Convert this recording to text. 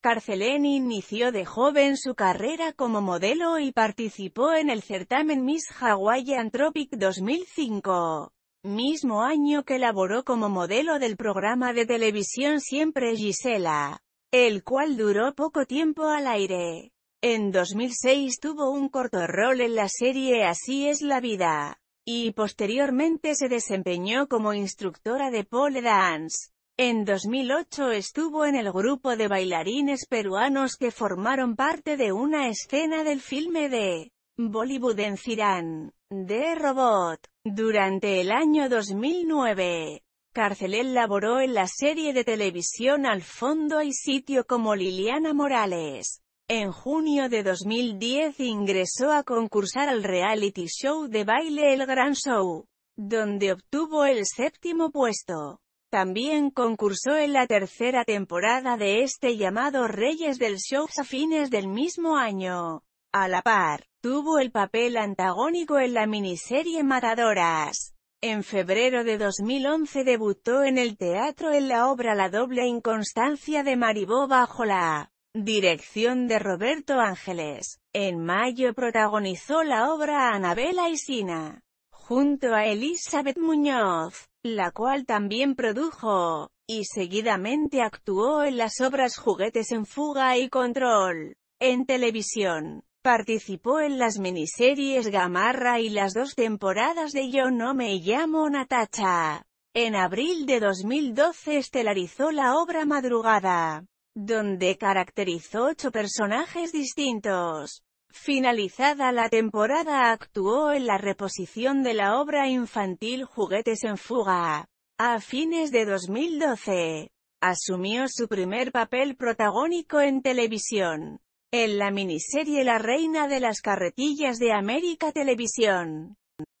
Carceleni inició de joven su carrera como modelo y participó en el certamen Miss Hawaii Tropic 2005, mismo año que laboró como modelo del programa de televisión Siempre Gisela, el cual duró poco tiempo al aire. En 2006 tuvo un corto rol en la serie Así es la vida, y posteriormente se desempeñó como instructora de pole dance. En 2008 estuvo en el grupo de bailarines peruanos que formaron parte de una escena del filme de Bollywood en Cirán, de Robot. Durante el año 2009, Carcelel laboró en la serie de televisión Al Fondo y Sitio como Liliana Morales. En junio de 2010 ingresó a concursar al reality show de baile El Gran Show, donde obtuvo el séptimo puesto. También concursó en la tercera temporada de este llamado Reyes del Show a fines del mismo año. A la par, tuvo el papel antagónico en la miniserie Matadoras. En febrero de 2011 debutó en el teatro en la obra La doble inconstancia de Maribó bajo la dirección de Roberto Ángeles. En mayo protagonizó la obra Anabela y Sina junto a Elizabeth Muñoz, la cual también produjo, y seguidamente actuó en las obras Juguetes en fuga y Control. En televisión, participó en las miniseries Gamarra y las dos temporadas de Yo no me llamo Natacha. En abril de 2012 estelarizó la obra Madrugada, donde caracterizó ocho personajes distintos. Finalizada la temporada actuó en la reposición de la obra infantil Juguetes en fuga. A fines de 2012, asumió su primer papel protagónico en televisión, en la miniserie La Reina de las Carretillas de América Televisión.